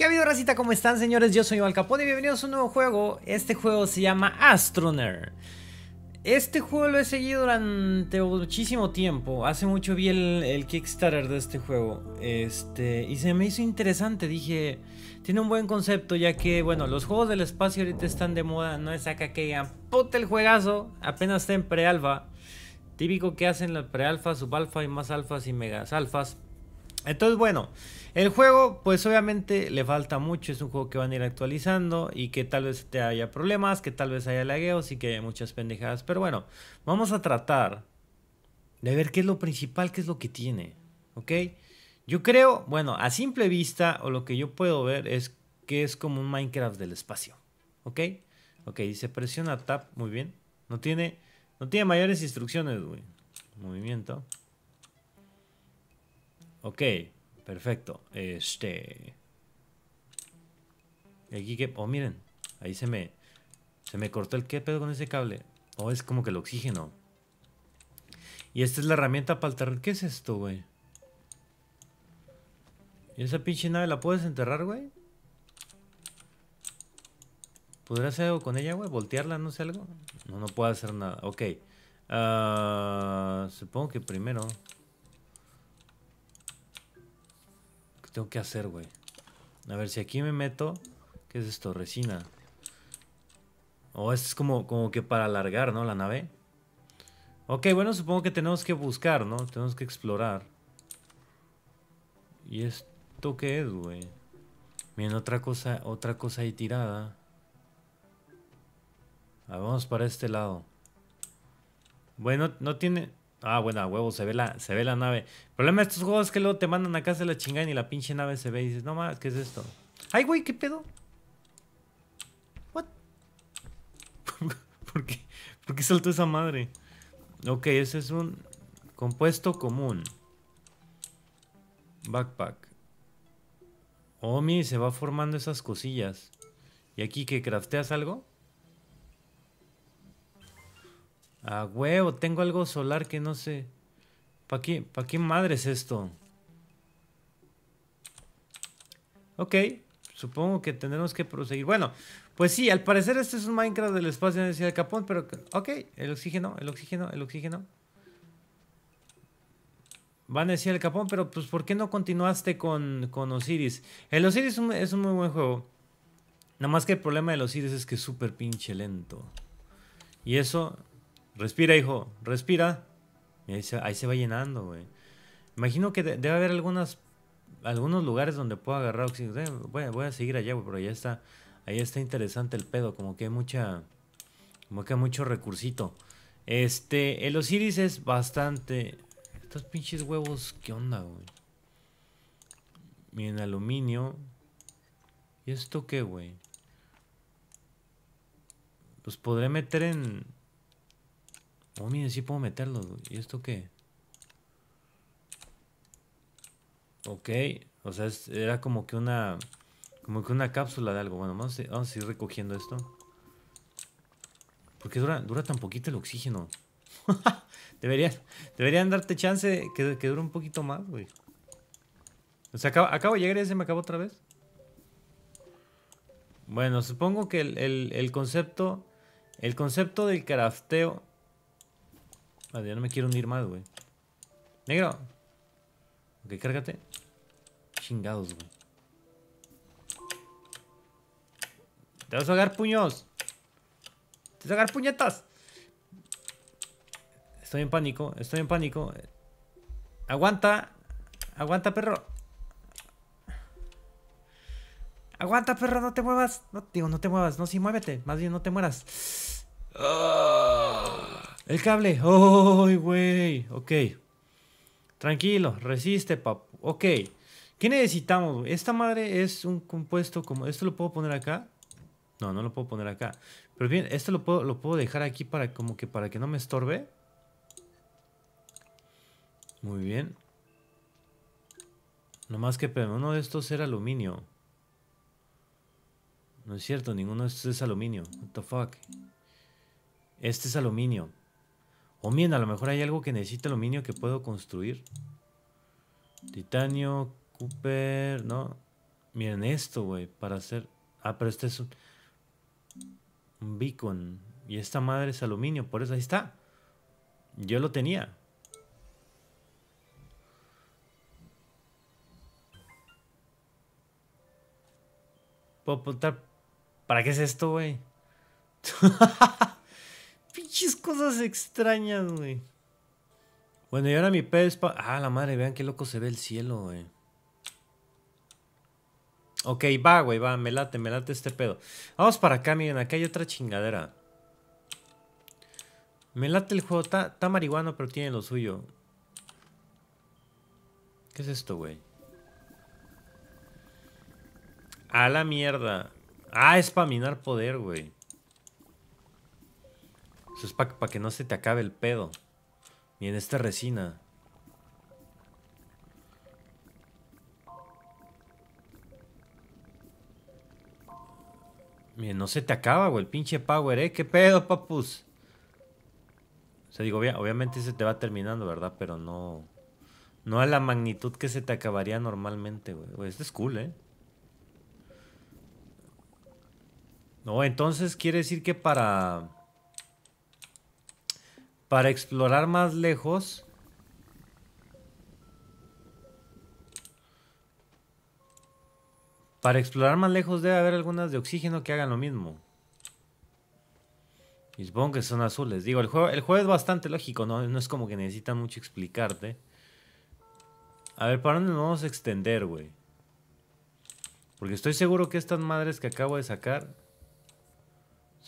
¿Qué ha habido, racita? ¿Cómo están, señores? Yo soy Val Capone y bienvenidos a un nuevo juego. Este juego se llama Astroner. Este juego lo he seguido durante muchísimo tiempo. Hace mucho vi el, Kickstarter de este juego. Este, y se me hizo interesante. Dije, tiene un buen concepto, ya que, bueno, los juegos del espacio ahorita están de moda. No es acá que digan, puta el juegazo. Apenas está en prealfa. Típico que hacen la sub subalfa y más alfas y megas alfas. Entonces, bueno. El juego, pues obviamente le falta mucho, es un juego que van a ir actualizando y que tal vez te haya problemas, que tal vez haya lagueos y que haya muchas pendejadas. Pero bueno, vamos a tratar de ver qué es lo principal, qué es lo que tiene, ¿ok? Yo creo, bueno, a simple vista o lo que yo puedo ver es que es como un Minecraft del espacio, ¿ok? Ok, dice presiona tap muy bien. No tiene, no tiene mayores instrucciones, güey. Movimiento. Ok perfecto. Este. Aquí que. Oh, miren. Ahí se me. Se me cortó el qué pedo con ese cable. Oh, es como que el oxígeno. Y esta es la herramienta para alterar. ¿Qué es esto, güey? ¿Y esa pinche nave la puedes enterrar, güey? ¿Podría hacer algo con ella, güey? ¿Voltearla? No sé algo. No, no puedo hacer nada. Ok. Ah, supongo que primero. tengo que hacer, güey. A ver, si aquí me meto... ¿Qué es esto? Resina. O oh, esto es como, como que para alargar, ¿no? La nave. Ok, bueno, supongo que tenemos que buscar, ¿no? Tenemos que explorar. ¿Y esto qué es, güey? Miren, otra cosa, otra cosa ahí tirada. vamos para este lado. Bueno, no tiene... Ah, buena, huevo, se ve la, se ve la nave. El problema de estos juegos es que luego te mandan a casa la chingada y la pinche nave se ve y dices, no mames, ¿qué es esto? Ay, güey, ¿qué pedo? What? ¿Por qué? ¿Por qué saltó esa madre? Ok, ese es un compuesto común. Backpack. Oh, mi, se va formando esas cosillas. ¿Y aquí que crafteas algo? ah, huevo, tengo algo solar que no sé. ¿Para qué, pa qué madre es esto? Ok, supongo que tendremos que proseguir. Bueno, pues sí, al parecer este es un Minecraft del espacio de a Capón, pero ok, el oxígeno, el oxígeno, el oxígeno. Van a decir el Capón, pero pues ¿por qué no continuaste con, Osiris? El Osiris es un, es un muy buen juego. Nada más que el problema del Osiris es que es súper pinche lento. Y eso Respira, hijo, respira. ahí se, va llenando, güey. Imagino que debe haber algunas, algunos lugares donde puedo agarrar oxígeno. Eh, voy, a seguir allá, güey, pero ya está, ahí está interesante el pedo. Como que hay mucha, como que hay mucho recursito. Este, el Osiris es bastante... Estos pinches huevos, ¿qué onda, güey? Miren, aluminio. ¿Y esto qué, güey? Los pues podré meter en... Oh, miren, sí puedo meterlo. ¿Y esto qué? Ok, o sea, era como que una... Como que una cápsula de algo. Bueno, vamos a, ir recogiendo esto. Porque dura, dura tan poquito el oxígeno. deberían, deberían darte chance que, dure un poquito más, güey. O sea, acabo, de llegar y se me acabó otra vez. Bueno, supongo que el, el concepto... El concepto del crafteo Vale, ya no me quiero unir más, güey. ¡Negro! Ok, cárgate. Chingados, güey. ¡Te vas a agarrar puños! ¡Te vas a agarrar puñetas! Estoy en pánico, estoy en pánico. ¡Aguanta! ¡Aguanta, perro! ¡Aguanta, perro! ¡No te muevas! No, digo, no te muevas. No, sí, muévete. Más bien, no te mueras. Ah. El cable. ¡Ay, güey! Ok. Tranquilo, resiste, papu. Ok. ¿Qué necesitamos? Esta madre es un compuesto como... ¿Esto lo puedo poner acá? No, no lo puedo poner acá. Pero bien, esto lo puedo, lo puedo dejar aquí para como que para que no me estorbe. Muy bien. Nomás que pero uno de estos era aluminio. No es cierto, ninguno de estos es aluminio. What the fuck. Este es aluminio. O miren, a lo mejor hay algo que necesita aluminio que puedo construir. Titanio, Cooper, ¿no? Miren esto, güey, para hacer... Ah, pero este es un, un beacon. Y esta madre es aluminio, por eso ahí está. Yo lo tenía. ¿Puedo apuntar? ¿Para qué es esto, güey? Pinches cosas extrañas, güey. Bueno, y ahora mi pez... Ah, la madre, vean qué loco se ve el cielo, güey. Ok, va, güey, va, me late, me late este pedo. Vamos para acá, miren, acá hay otra chingadera. Me late el juego, está, marihuana, pero tiene lo suyo. ¿Qué es esto, güey? A la mierda. Ah, es para minar poder, güey. Eso pues es para que no se te acabe el pedo. Ni en esta resina. Miren, no se te acaba, güey, el pinche power, ¿eh? ¿Qué pedo, papus? O sea, digo, obviamente se te va terminando, ¿verdad? Pero no... No a la magnitud que se te acabaría normalmente, güey. Este es cool, ¿eh? No, entonces quiere decir que para para explorar más lejos. Para explorar más lejos debe haber algunas de oxígeno que hagan lo mismo. Y supongo que son azules. Digo, el juego, el es bastante lógico, ¿no? No es como que necesita mucho explicarte. A ver, ¿para dónde nos vamos a extender, güey? Porque estoy seguro que estas madres que acabo de sacar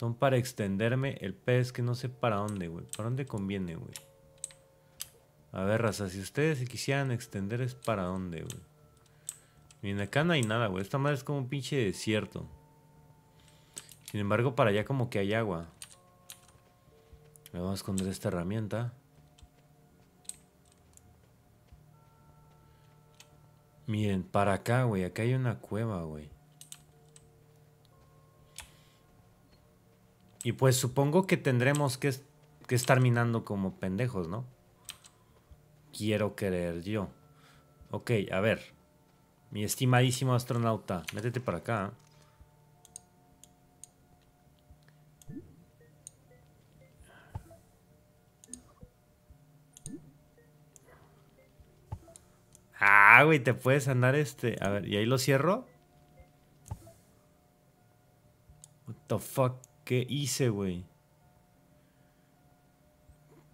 son para extenderme. El pez que no sé para dónde, güey. ¿Para dónde conviene, güey? A ver, raza, si ustedes se quisieran extender es para dónde, güey. Miren, acá no hay nada, güey. Esta madre es como un pinche desierto. Sin embargo, para allá como que hay agua. Me vamos a esconder esta herramienta. Miren, para acá, güey. Acá hay una cueva, güey. Y pues supongo que tendremos que, estar minando como pendejos, ¿no? Quiero querer, yo. Ok, a ver. Mi estimadísimo astronauta, métete para acá. Ah, güey, te puedes andar este. A ver, ¿y ahí lo cierro? What the fuck? ¿Qué hice, güey?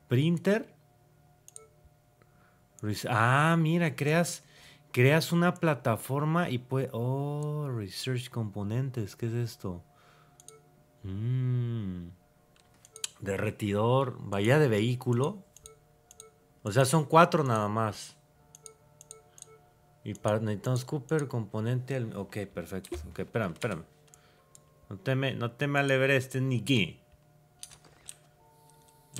Printer. Ah, mira, creas, creas una plataforma y puede... Oh, Research Componentes, ¿qué es esto? Mm. Derretidor, Vaya de vehículo. O sea, son cuatro nada más. Y para necesitamos Cooper, componente... Ok, perfecto. Ok, espérame, espérame. No teme, no teme al ni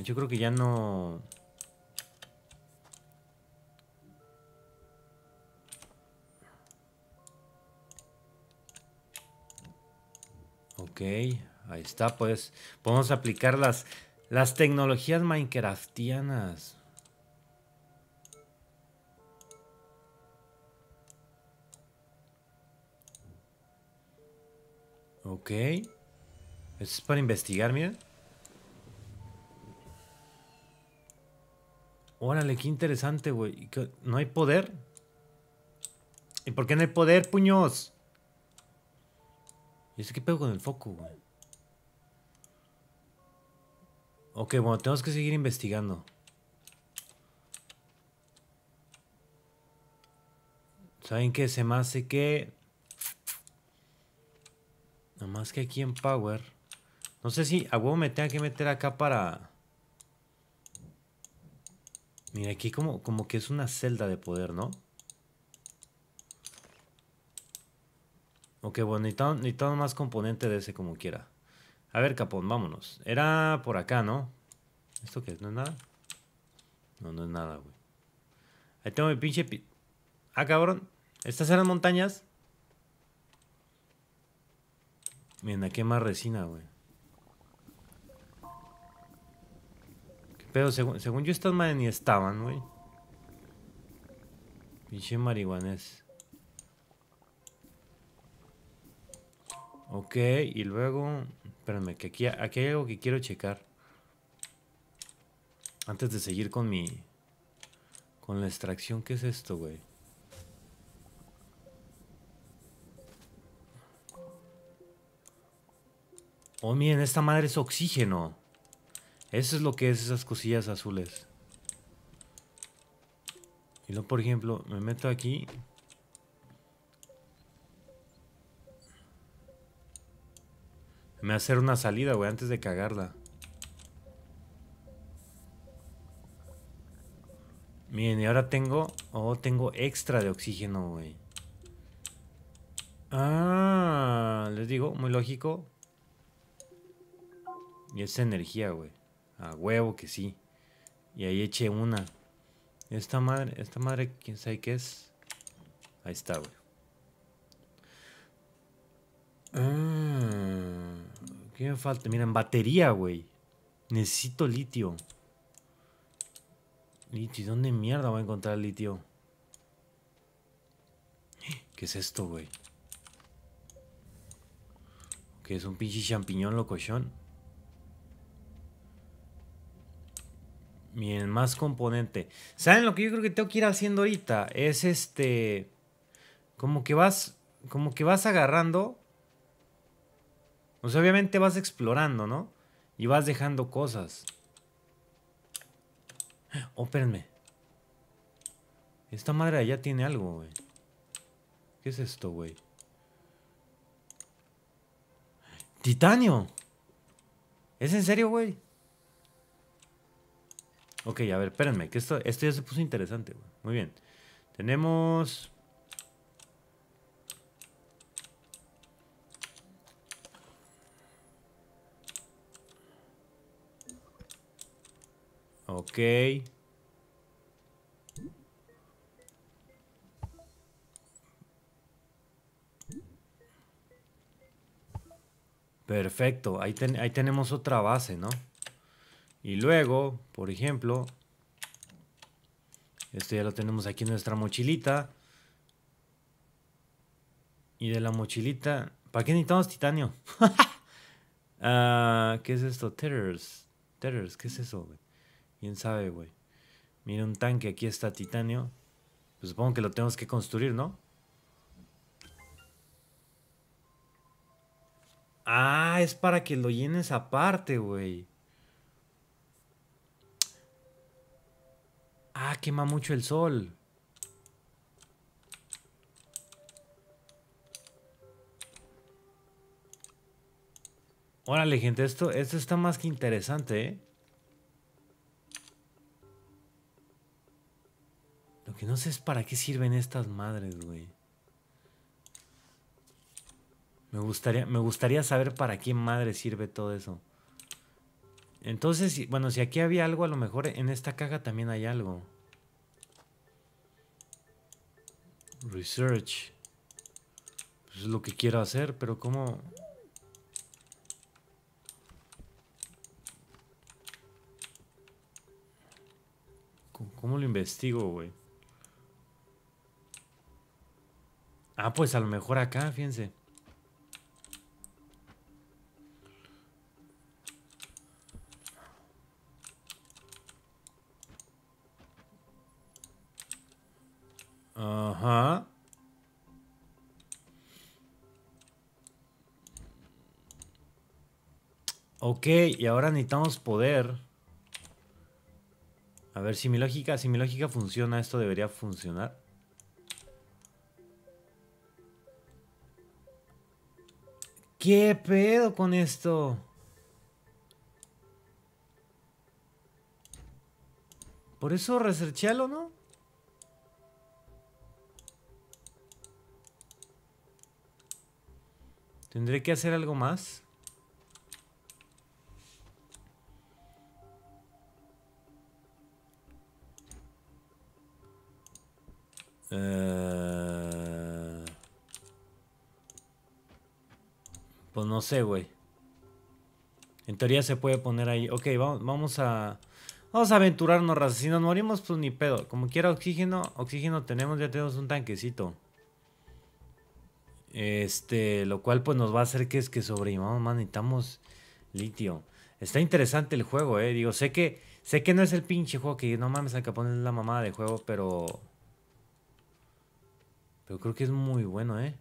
Yo creo que ya no... Ok, ahí está, pues podemos aplicar las, las tecnologías minecraftianas. Ok. Esto es para investigar, miren. Órale, qué interesante, güey. ¿No hay poder? ¿Y por qué no hay poder, puños? ¿Y es qué pego con el foco, güey? Ok, bueno, tenemos que seguir investigando. ¿Saben qué? Se me hace que Nada más que aquí en Power. No sé si a huevo me tenga que meter acá para... Mira, aquí como, como que es una celda de poder, ¿no? Ok, bueno, ni todo más componente de ese como quiera. A ver, Capón, vámonos. Era por acá, ¿no? ¿Esto qué es? ¿No es nada? No, no es nada, güey. Ahí tengo mi pinche... ah, cabrón. ¿Estas eran montañas? mira aquí más resina, güey. ¿Qué pedo? Según, yo, estas madres ni estaban, güey. Pinche marihuanés. Ok, y luego... Espérame, que aquí, aquí hay algo que quiero checar. Antes de seguir con mi... Con la extracción, ¿qué es esto, güey? Oh, miren, esta madre es oxígeno. Eso es lo que es esas cosillas azules. Y luego, por ejemplo, me meto aquí. Me va a hacer una salida, güey, antes de cagarla. Miren, y ahora tengo... Oh, tengo extra de oxígeno, güey. Ah, les digo, muy lógico. Y esa energía, güey. A huevo que sí. Y ahí eché una. Esta madre, esta madre, quién sabe qué es. Ahí está, güey. Ah, ¿Qué me falta? Miren, batería, güey. Necesito litio. Litio, ¿dónde mierda voy a encontrar litio? ¿Qué es esto, güey? Que es un pinche champiñón locochón. Miren, más componente. ¿Saben lo que yo creo que tengo que ir haciendo ahorita? Es este. Como que vas. Como que vas agarrando. o sea obviamente vas explorando, ¿no? Y vas dejando cosas. Oh, Esta madre allá tiene algo, güey. ¿Qué es esto, güey? ¡Titanio! ¿Es en serio, güey? Ok, a ver, espérenme, que esto, esto ya se puso interesante. Muy bien. Tenemos... Ok. Perfecto, ahí, ahí tenemos otra base, ¿no? Y luego, por ejemplo, esto ya lo tenemos aquí en nuestra mochilita. Y de la mochilita, ¿para qué necesitamos titanio? Ah, ¿Qué es esto? Terrors. Terrors, ¿qué es eso, güey? ¿Quién sabe, güey? Mira un tanque, aquí está titanio. Pues supongo que lo tenemos que construir, ¿no? Ah, es para que lo llenes aparte, güey. quema mucho el sol. Órale, gente, esto, esto está más que interesante, ¿eh? Lo que no sé es para qué sirven estas madres, güey. Me gustaría, me gustaría saber para qué madre sirve todo eso. Entonces, bueno, si aquí había algo, a lo mejor en esta caja también hay algo. Research. Pues, es lo que quiero hacer, pero ¿cómo...? ¿Cómo lo investigo, güey? Ah, pues a lo mejor acá, fíjense. Ok, y ahora necesitamos poder. A ver, si mi lógica, si mi lógica funciona, esto debería funcionar. ¿Qué pedo con esto? Por eso researchéalo, ¿no? ¿Tendré que hacer algo más? Eh, pues no sé, güey. En teoría se puede poner ahí. Ok, vamos, a... Vamos a aventurarnos, raza. Si nos morimos, pues ni pedo. Como quiera oxígeno, oxígeno tenemos, ya tenemos un tanquecito. Este, lo cual pues nos va a hacer que es que sobrevivamos manitamos necesitamos litio. Está interesante el juego, eh. Digo, sé que sé que no es el pinche juego que no mames, Al que es la mamada de juego, pero pero creo que es muy bueno, eh.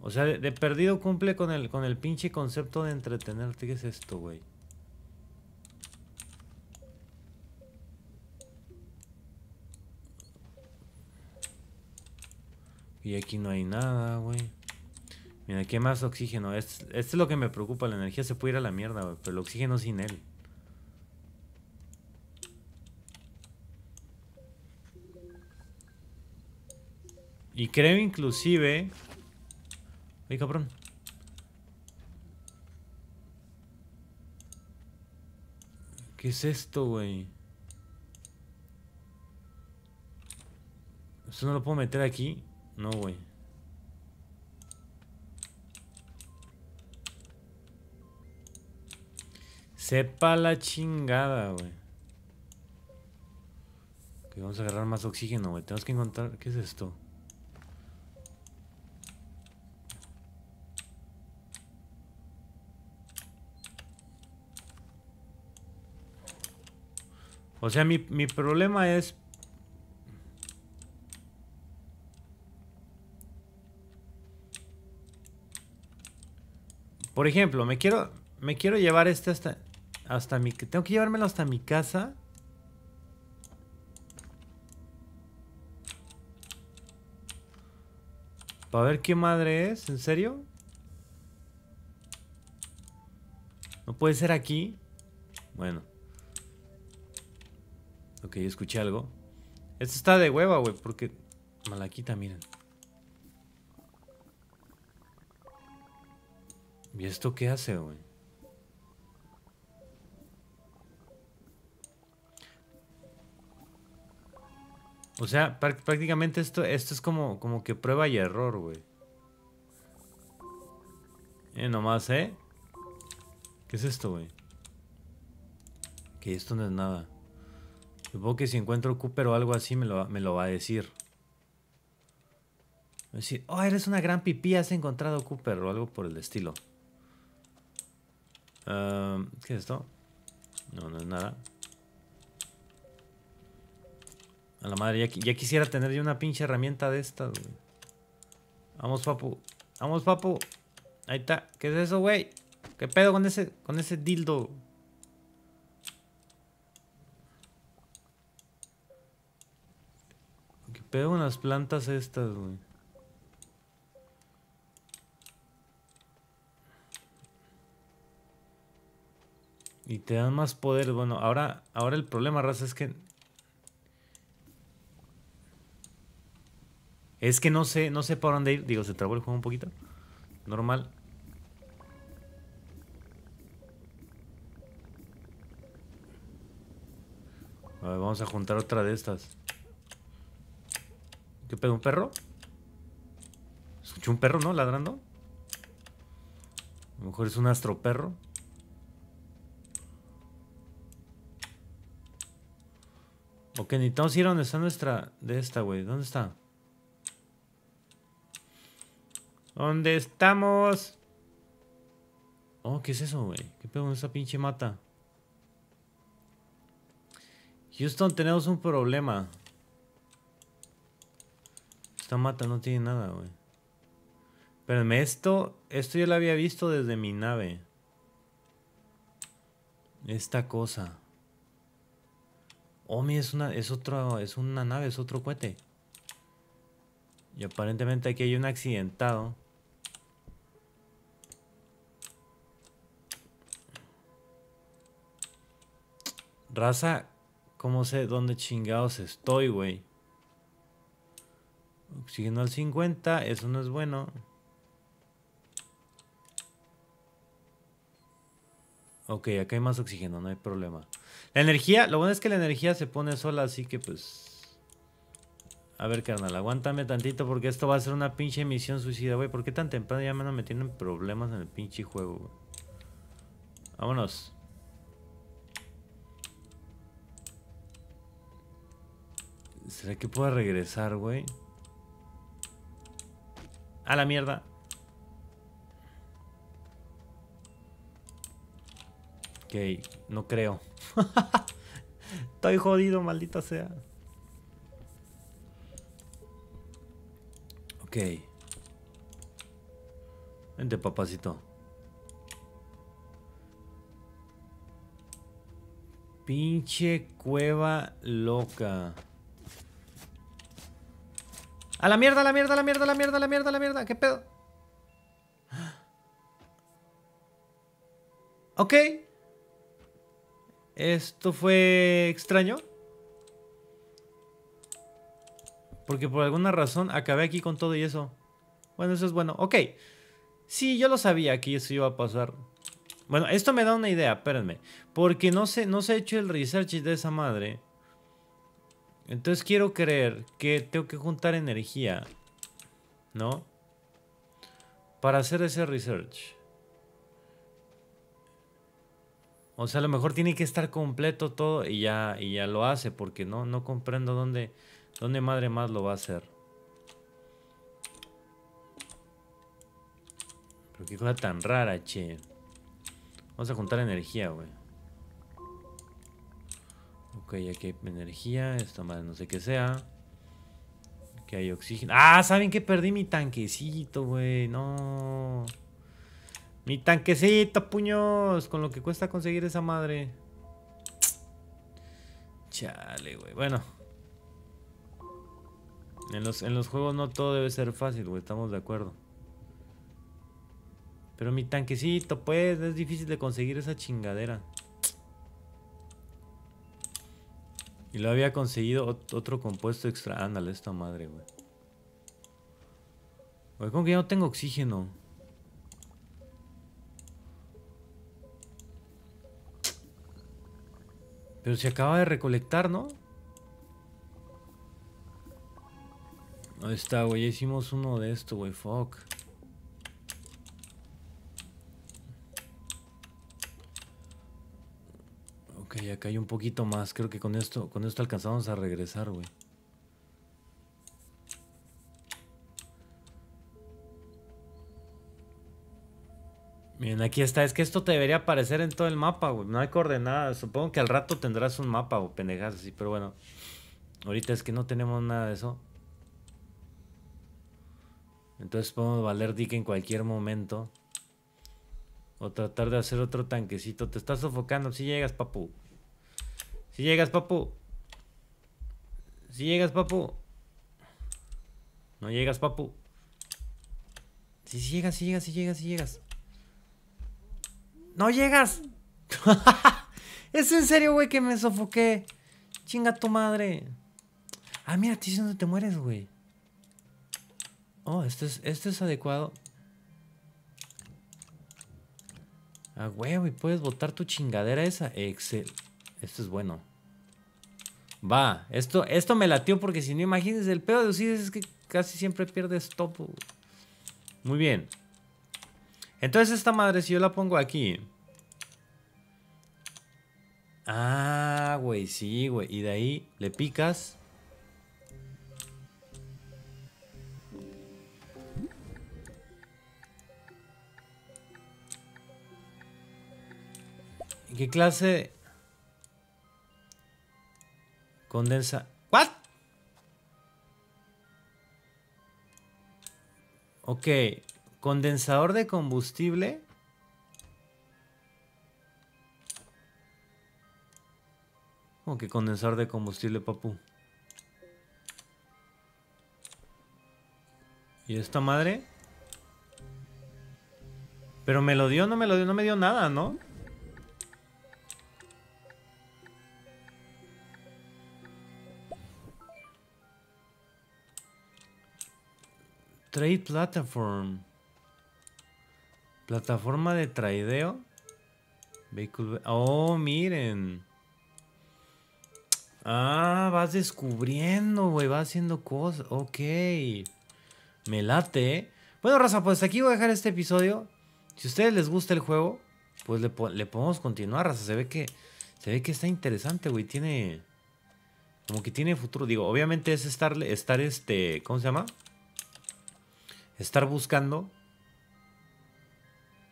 O sea, de, perdido cumple con el con el pinche concepto de entretenerte, ¿qué es esto, güey? Y aquí no hay nada, güey. Mira, ¿qué más oxígeno? Esto es lo que me preocupa. La energía se puede ir a la mierda, güey. Pero el oxígeno sin él. Y creo inclusive... Ay, cabrón. ¿Qué es esto, güey? Esto no lo puedo meter aquí. No, güey. Sepa la chingada, güey. Que vamos a agarrar más oxígeno, güey. Tenemos que encontrar... ¿Qué es esto? O sea, mi, mi problema es Por ejemplo, me quiero, me quiero llevar este hasta, hasta mi... Tengo que llevármelo hasta mi casa. Para ver qué madre es, ¿en serio? ¿No puede ser aquí? Bueno. Ok, escuché algo. Esto está de hueva, güey, porque... Malaquita, miren. ¿Y esto qué hace, güey? O sea, prácticamente esto, esto es como, como que prueba y error, güey. Eh, nomás, ¿eh? ¿Qué es esto, güey? Que esto no es nada. Supongo que si encuentro Cooper o algo así me lo, me lo va a decir. Va a decir, oh, eres una gran pipí, has encontrado Cooper o algo por el estilo. ¿Qué es esto? No, no es nada. A la madre, ya, quisiera tener yo una pinche herramienta de estas, güey. Vamos, papu. Vamos, papu. Ahí está. ¿Qué es eso, güey? ¿Qué pedo con ese, con ese dildo? ¿Qué pedo con las plantas estas, güey? Y te dan más poder. Bueno, ahora, ahora el problema, raza, es que. Es que no sé, no sé para dónde ir. Digo, se trabó el juego un poquito. Normal. A ver, vamos a juntar otra de estas. ¿Qué pedo? ¿Un perro? ¿Escuché un perro, no? Ladrando. A lo mejor es un astroperro. perro. Ok, necesitamos ir a donde está nuestra... De esta, güey. ¿Dónde está? ¿Dónde estamos? Oh, ¿qué es eso, güey? ¿Qué pedo de esa pinche mata? Houston, tenemos un problema. Esta mata no tiene nada, güey. Espérame, esto... Esto yo lo había visto desde mi nave. Esta cosa. Oh, es una, es otro, es una nave, es otro cohete. Y aparentemente aquí hay un accidentado. Raza, ¿cómo sé dónde chingados estoy, güey? Oxígeno al 50, eso no es bueno. Ok, acá hay más oxígeno, no hay problema. La energía, lo bueno es que la energía se pone sola, así que pues... A ver, carnal, aguántame tantito porque esto va a ser una pinche misión suicida, güey. ¿Por qué tan temprano ya me tienen problemas en el pinche juego, Vámonos. ¿Será que pueda regresar, güey? A la mierda. Ok, no creo. Estoy jodido, maldita sea. Ok. Vente, papacito. Pinche cueva loca. A la mierda, a la mierda, a la mierda, a la mierda, a la mierda, a la mierda. ¿Qué pedo? Ok. Esto fue extraño. Porque por alguna razón acabé aquí con todo y eso. Bueno, eso es bueno. Ok. Sí, yo lo sabía que eso iba a pasar. Bueno, esto me da una idea, espérenme. Porque no se, no se ha hecho el research de esa madre. Entonces quiero creer que tengo que juntar energía. ¿No? Para hacer ese research. O sea, a lo mejor tiene que estar completo todo y ya, ya lo hace, porque no, no comprendo dónde, dónde madre más lo va a hacer. Pero qué cosa tan rara, che. Vamos a juntar energía, güey. Ok, aquí hay energía. Esta madre no sé qué sea. Que hay oxígeno. ¡Ah! ¿Saben que perdí mi tanquecito, güey? No. Mi tanquecito, puños. Con lo que cuesta conseguir esa madre. Chale, güey. Bueno. En los, en los juegos no todo debe ser fácil, güey. Estamos de acuerdo. Pero mi tanquecito, pues. Es difícil de conseguir esa chingadera. Y lo había conseguido otro compuesto extra. Ándale, esta madre, güey. Güey, como que ya no tengo oxígeno. Pero se acaba de recolectar, ¿no? Ahí está, güey. Ya hicimos uno de esto, güey. Fuck. Ok, acá hay un poquito más. Creo que con esto, con esto alcanzamos a regresar, güey. aquí está. Es que esto te debería aparecer en todo el mapa, güey. No hay coordenadas. Supongo que al rato tendrás un mapa o pendejas así, pero bueno. Ahorita es que no tenemos nada de eso. Entonces podemos valer dick en cualquier momento. O tratar de hacer otro tanquecito. Te estás sofocando. Si llegas, papu. Si llegas, papu. Si llegas, papu. No llegas, papu. Si llegas, si llegas, si llegas, si llegas. No llegas. es en serio, güey, que me sofoqué. Chinga tu madre. Ah, mira, te ti donde te mueres, güey. Oh, esto es, es adecuado. Ah, güey, y puedes botar tu chingadera esa. Excel. Esto es bueno. Va, esto, esto me latió porque si no, imagines el pedo de Ucides es que casi siempre pierdes topo. Muy bien. Entonces esta madre, si yo la pongo aquí. Ah, güey, sí, güey. Y de ahí le picas. ¿Qué clase? Condensa. ¿What? Ok. Condensador de combustible. ¿Cómo que condensador de combustible, papu? ¿Y esta madre? Pero me lo dio, no me lo dio, no me dio nada, ¿no? Trade Platform. Plataforma de traideo. Vehículo. Oh, miren. Ah, vas descubriendo, güey. Vas haciendo cosas. Ok. Me late. ¿eh? Bueno, raza, pues aquí voy a dejar este episodio. Si a ustedes les gusta el juego, pues le, podemos continuar, raza. Se ve que. Se ve que está interesante, güey. Tiene. Como que tiene futuro. Digo, obviamente es estar. Estar este. ¿Cómo se llama? Estar buscando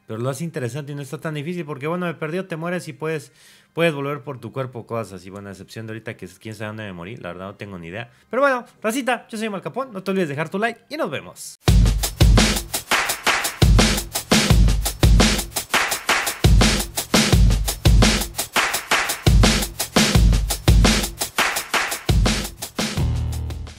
pero lo hace interesante y no está tan difícil porque, bueno, me perdió, te mueres y puedes, puedes volver por tu cuerpo, cosas y Bueno, a excepción de ahorita que quién sabe dónde me morí, la verdad no tengo ni idea. Pero bueno, racita, yo soy Malcapón, no te olvides dejar tu like y nos vemos.